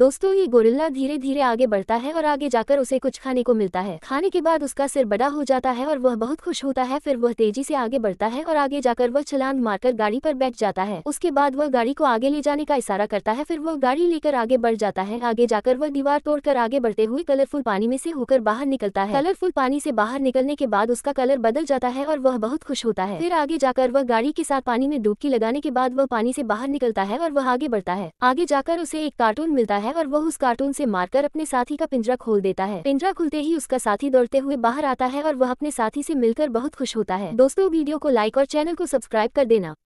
दोस्तों ये गोरिल्ला धीरे धीरे आगे बढ़ता है और आगे जाकर उसे कुछ खाने को मिलता है खाने के बाद उसका सिर बड़ा हो जाता है और वह बहुत खुश होता है फिर वह तेजी से आगे बढ़ता है और आगे जाकर वह छलांग मारकर गाड़ी पर बैठ जाता है उसके बाद वह गाड़ी को आगे ले जाने का इशारा करता है फिर वह गाड़ी लेकर आगे बढ़ जाता है आगे जाकर वह दीवार तोड़कर आगे बढ़ते हुए कलरफुल पानी में से होकर बाहर निकलता है कलरफुल पानी से बाहर निकलने के बाद उसका कलर बदल जाता है और वह बहुत खुश होता है फिर आगे जाकर वह गाड़ी के साथ पानी में डुबकी लगाने के बाद वह पानी से बाहर निकलता है और वह आगे बढ़ता है आगे जाकर उसे एक कार्टून मिलता है है और वह उस कार्टून से मारकर अपने साथी का पिंजरा खोल देता है पिंजरा खुलते ही उसका साथी दौड़ते हुए बाहर आता है और वह अपने साथी से मिलकर बहुत खुश होता है दोस्तों वीडियो को लाइक और चैनल को सब्सक्राइब कर देना